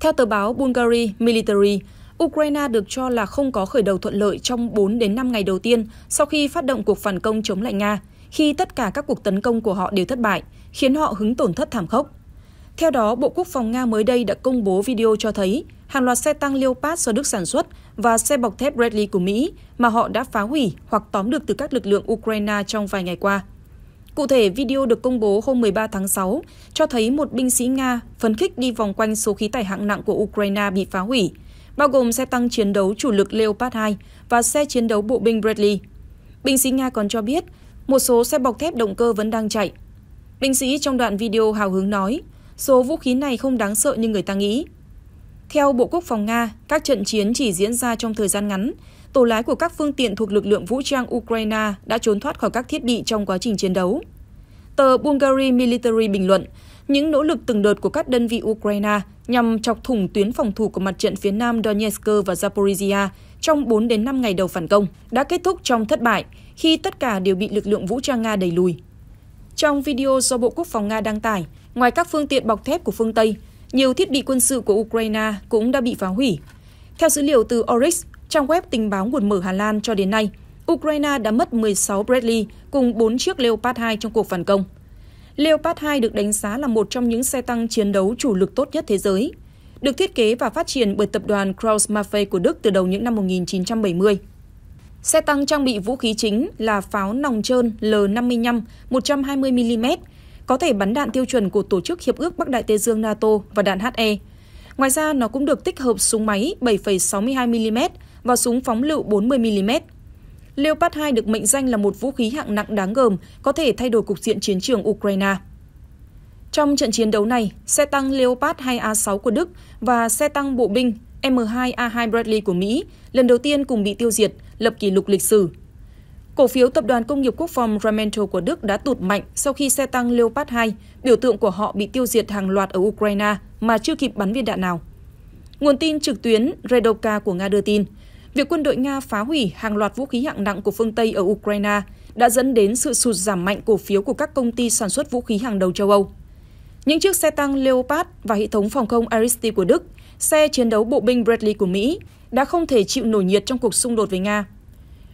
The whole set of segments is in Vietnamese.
Theo tờ báo Bulgari Military, Ukraine được cho là không có khởi đầu thuận lợi trong 4 đến 5 ngày đầu tiên sau khi phát động cuộc phản công chống lại Nga, khi tất cả các cuộc tấn công của họ đều thất bại, khiến họ hứng tổn thất thảm khốc. Theo đó, Bộ Quốc phòng Nga mới đây đã công bố video cho thấy hàng loạt xe tăng Leopard do Đức sản xuất và xe bọc thép Bradley của Mỹ mà họ đã phá hủy hoặc tóm được từ các lực lượng Ukraine trong vài ngày qua. Cụ thể, video được công bố hôm 13 tháng 6 cho thấy một binh sĩ Nga phấn khích đi vòng quanh số khí tải hạng nặng của Ukraine bị phá hủy, bao gồm xe tăng chiến đấu chủ lực Leopard 2 và xe chiến đấu bộ binh Bradley. Binh sĩ Nga còn cho biết, một số xe bọc thép động cơ vẫn đang chạy. Binh sĩ trong đoạn video hào hứng nói, số vũ khí này không đáng sợ như người ta nghĩ. Theo Bộ Quốc phòng Nga, các trận chiến chỉ diễn ra trong thời gian ngắn, tổ lái của các phương tiện thuộc lực lượng vũ trang Ukraine đã trốn thoát khỏi các thiết bị trong quá trình chiến đấu. Tờ Bulgari Military bình luận, những nỗ lực từng đợt của các đơn vị Ukraine nhằm chọc thủng tuyến phòng thủ của mặt trận phía nam Donetsk và Zaporizhia trong 4 đến 5 ngày đầu phản công đã kết thúc trong thất bại khi tất cả đều bị lực lượng vũ trang Nga đẩy lùi. Trong video do Bộ Quốc phòng Nga đăng tải, ngoài các phương tiện bọc thép của phương Tây, nhiều thiết bị quân sự của Ukraine cũng đã bị phá hủy. Theo dữ liệu từ Oryx, Trang web tình báo nguồn mở Hà Lan cho đến nay, Ukraine đã mất 16 Bradley cùng 4 chiếc Leopard 2 trong cuộc phản công. Leopard 2 được đánh giá là một trong những xe tăng chiến đấu chủ lực tốt nhất thế giới, được thiết kế và phát triển bởi tập đoàn Kraus maffei của Đức từ đầu những năm 1970. Xe tăng trang bị vũ khí chính là pháo nòng trơn L-55 120mm, có thể bắn đạn tiêu chuẩn của Tổ chức Hiệp ước Bắc Đại Tây Dương NATO và đạn HE. Ngoài ra, nó cũng được tích hợp súng máy 7,62mm và súng phóng lựu 40 mm. Leopard 2 được mệnh danh là một vũ khí hạng nặng đáng gờm có thể thay đổi cục diện chiến trường Ukraine. Trong trận chiến đấu này, xe tăng Leopard 2A6 của Đức và xe tăng bộ binh M2A2 Bradley của Mỹ lần đầu tiên cùng bị tiêu diệt, lập kỷ lục lịch sử. Cổ phiếu Tập đoàn Công nghiệp Quốc phòng Ramental của Đức đã tụt mạnh sau khi xe tăng Leopard 2, biểu tượng của họ bị tiêu diệt hàng loạt ở Ukraine mà chưa kịp bắn viên đạn nào. Nguồn tin trực tuyến Redoka của Nga đưa tin, Việc quân đội Nga phá hủy hàng loạt vũ khí hạng nặng của phương Tây ở Ukraine đã dẫn đến sự sụt giảm mạnh cổ phiếu của các công ty sản xuất vũ khí hàng đầu châu Âu. Những chiếc xe tăng Leopard và hệ thống phòng không Aristi của Đức, xe chiến đấu bộ binh Bradley của Mỹ đã không thể chịu nổi nhiệt trong cuộc xung đột với Nga.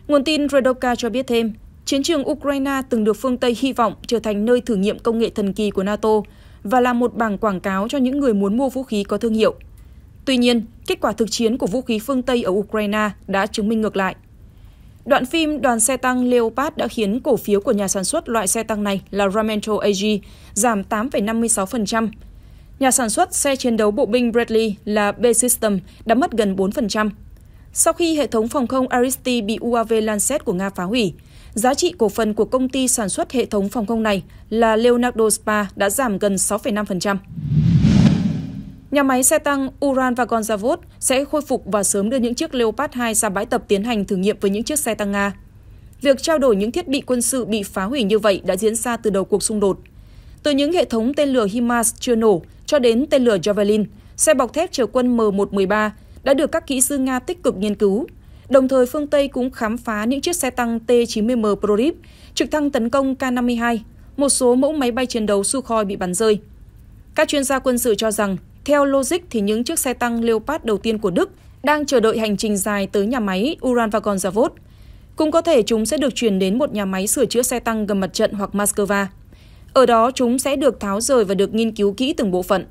Nguồn tin Redoka cho biết thêm, chiến trường Ukraine từng được phương Tây hy vọng trở thành nơi thử nghiệm công nghệ thần kỳ của NATO và là một bảng quảng cáo cho những người muốn mua vũ khí có thương hiệu – Tuy nhiên, kết quả thực chiến của vũ khí phương Tây ở Ukraine đã chứng minh ngược lại. Đoạn phim đoàn xe tăng Leopard đã khiến cổ phiếu của nhà sản xuất loại xe tăng này là Ramento AG giảm 8,56%. Nhà sản xuất xe chiến đấu bộ binh Bradley là B-System đã mất gần 4%. Sau khi hệ thống phòng không Aristi bị UAV Lancet của Nga phá hủy, giá trị cổ phần của công ty sản xuất hệ thống phòng không này là Leonardo Spa đã giảm gần 6,5%. Nhà máy xe tăng Uran và Gonzavod sẽ khôi phục và sớm đưa những chiếc Leopard 2 ra bãi tập tiến hành thử nghiệm với những chiếc xe tăng Nga. Việc trao đổi những thiết bị quân sự bị phá hủy như vậy đã diễn ra từ đầu cuộc xung đột. Từ những hệ thống tên lửa HIMARS chưa nổ cho đến tên lửa Javelin, xe bọc thép chở quân M113 đã được các kỹ sư Nga tích cực nghiên cứu. Đồng thời, phương Tây cũng khám phá những chiếc xe tăng T-90M Prorip, trực thăng tấn công K-52, một số mẫu máy bay chiến đấu Sukhoi bị bắn rơi. Các chuyên gia quân sự cho rằng theo logic thì những chiếc xe tăng Leopard đầu tiên của Đức đang chờ đợi hành trình dài tới nhà máy Uranvagon Zavod. Cũng có thể chúng sẽ được chuyển đến một nhà máy sửa chữa xe tăng gần mặt trận hoặc Moscow. Ở đó chúng sẽ được tháo rời và được nghiên cứu kỹ từng bộ phận.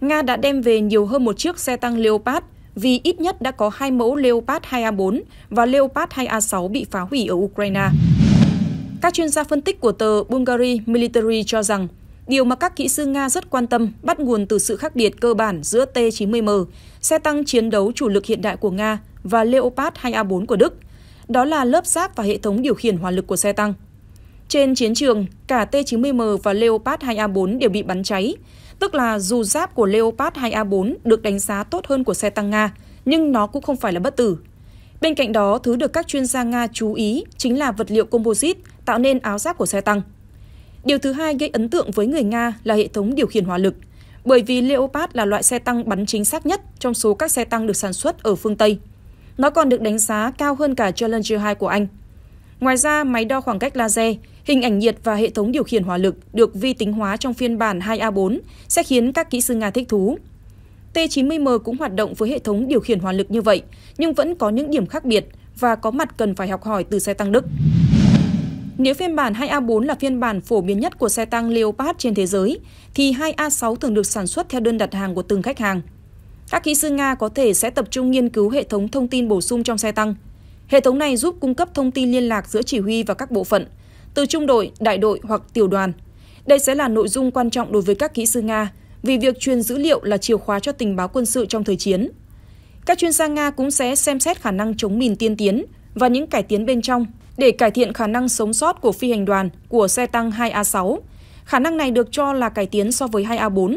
Nga đã đem về nhiều hơn một chiếc xe tăng Leopard vì ít nhất đã có hai mẫu Leopard 2A4 và Leopard 2A6 bị phá hủy ở Ukraine. Các chuyên gia phân tích của tờ Bulgari Military cho rằng Điều mà các kỹ sư Nga rất quan tâm bắt nguồn từ sự khác biệt cơ bản giữa T-90M, xe tăng chiến đấu chủ lực hiện đại của Nga và Leopard 2A4 của Đức, đó là lớp giáp và hệ thống điều khiển hỏa lực của xe tăng. Trên chiến trường, cả T-90M và Leopard 2A4 đều bị bắn cháy, tức là dù giáp của Leopard 2A4 được đánh giá tốt hơn của xe tăng Nga, nhưng nó cũng không phải là bất tử. Bên cạnh đó, thứ được các chuyên gia Nga chú ý chính là vật liệu composite tạo nên áo giáp của xe tăng – Điều thứ hai gây ấn tượng với người Nga là hệ thống điều khiển hỏa lực, bởi vì Leopard là loại xe tăng bắn chính xác nhất trong số các xe tăng được sản xuất ở phương Tây. Nó còn được đánh giá cao hơn cả Challenger 2 của Anh. Ngoài ra, máy đo khoảng cách laser, hình ảnh nhiệt và hệ thống điều khiển hỏa lực được vi tính hóa trong phiên bản 2A4 sẽ khiến các kỹ sư Nga thích thú. T-90M cũng hoạt động với hệ thống điều khiển hỏa lực như vậy, nhưng vẫn có những điểm khác biệt và có mặt cần phải học hỏi từ xe tăng Đức. Nếu phiên bản 2A4 là phiên bản phổ biến nhất của xe tăng Leopard trên thế giới, thì 2A6 thường được sản xuất theo đơn đặt hàng của từng khách hàng. Các kỹ sư Nga có thể sẽ tập trung nghiên cứu hệ thống thông tin bổ sung trong xe tăng. Hệ thống này giúp cung cấp thông tin liên lạc giữa chỉ huy và các bộ phận, từ trung đội, đại đội hoặc tiểu đoàn. Đây sẽ là nội dung quan trọng đối với các kỹ sư Nga, vì việc truyền dữ liệu là chìa khóa cho tình báo quân sự trong thời chiến. Các chuyên gia Nga cũng sẽ xem xét khả năng chống mìn tiên tiến và những cải tiến bên trong để cải thiện khả năng sống sót của phi hành đoàn của xe tăng 2A6. Khả năng này được cho là cải tiến so với 2A4.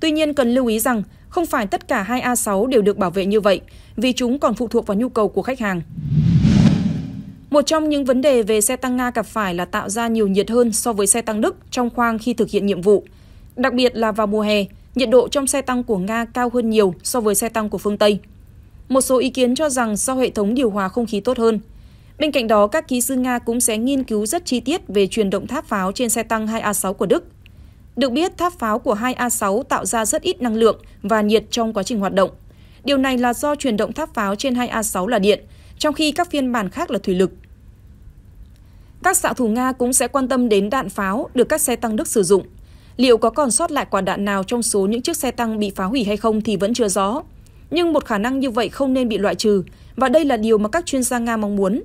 Tuy nhiên cần lưu ý rằng không phải tất cả 2A6 đều được bảo vệ như vậy, vì chúng còn phụ thuộc vào nhu cầu của khách hàng. Một trong những vấn đề về xe tăng Nga gặp phải là tạo ra nhiều nhiệt hơn so với xe tăng Đức trong khoang khi thực hiện nhiệm vụ. Đặc biệt là vào mùa hè, nhiệt độ trong xe tăng của Nga cao hơn nhiều so với xe tăng của phương Tây. Một số ý kiến cho rằng do hệ thống điều hòa không khí tốt hơn, Bên cạnh đó, các kỹ sư Nga cũng sẽ nghiên cứu rất chi tiết về truyền động tháp pháo trên xe tăng 2A6 của Đức. Được biết, tháp pháo của 2A6 tạo ra rất ít năng lượng và nhiệt trong quá trình hoạt động. Điều này là do truyền động tháp pháo trên 2A6 là điện, trong khi các phiên bản khác là thủy lực. Các xạ thủ Nga cũng sẽ quan tâm đến đạn pháo được các xe tăng Đức sử dụng. Liệu có còn sót lại quả đạn nào trong số những chiếc xe tăng bị phá hủy hay không thì vẫn chưa rõ. Nhưng một khả năng như vậy không nên bị loại trừ, và đây là điều mà các chuyên gia Nga mong muốn.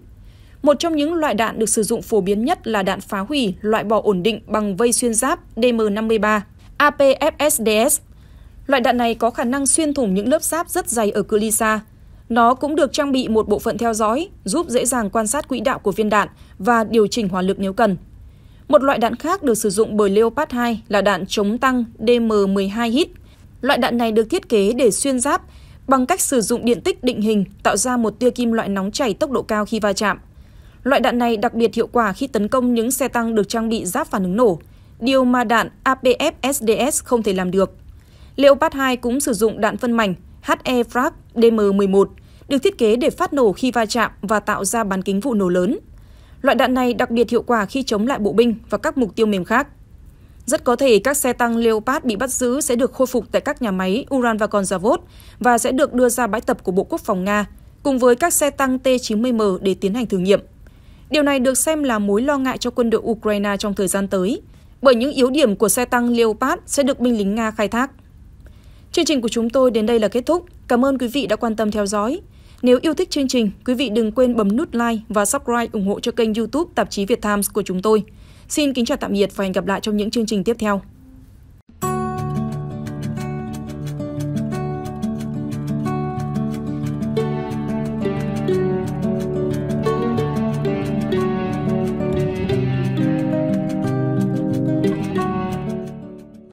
Một trong những loại đạn được sử dụng phổ biến nhất là đạn phá hủy loại bỏ ổn định bằng vây xuyên giáp DM53 APFSDS. Loại đạn này có khả năng xuyên thủng những lớp giáp rất dày ở cự ly xa. Nó cũng được trang bị một bộ phận theo dõi, giúp dễ dàng quan sát quỹ đạo của viên đạn và điều chỉnh hỏa lực nếu cần. Một loại đạn khác được sử dụng bởi Leopard 2 là đạn chống tăng DM12 hit. Loại đạn này được thiết kế để xuyên giáp bằng cách sử dụng điện tích định hình tạo ra một tia kim loại nóng chảy tốc độ cao khi va chạm. Loại đạn này đặc biệt hiệu quả khi tấn công những xe tăng được trang bị giáp phản ứng nổ, điều mà đạn apfsds không thể làm được. Leopard 2 cũng sử dụng đạn phân mảnh HE Frag DM11, được thiết kế để phát nổ khi va chạm và tạo ra bán kính vụ nổ lớn. Loại đạn này đặc biệt hiệu quả khi chống lại bộ binh và các mục tiêu mềm khác. Rất có thể các xe tăng Leopard bị bắt giữ sẽ được khôi phục tại các nhà máy Uran và Konzavod và sẽ được đưa ra bãi tập của Bộ Quốc phòng Nga, cùng với các xe tăng T-90M để tiến hành thử nghiệm. Điều này được xem là mối lo ngại cho quân đội Ukraine trong thời gian tới, bởi những yếu điểm của xe tăng Leopard sẽ được binh lính Nga khai thác. Chương trình của chúng tôi đến đây là kết thúc. Cảm ơn quý vị đã quan tâm theo dõi. Nếu yêu thích chương trình, quý vị đừng quên bấm nút like và subscribe ủng hộ cho kênh YouTube Tạp chí Việt Times của chúng tôi. Xin kính chào tạm biệt và hẹn gặp lại trong những chương trình tiếp theo.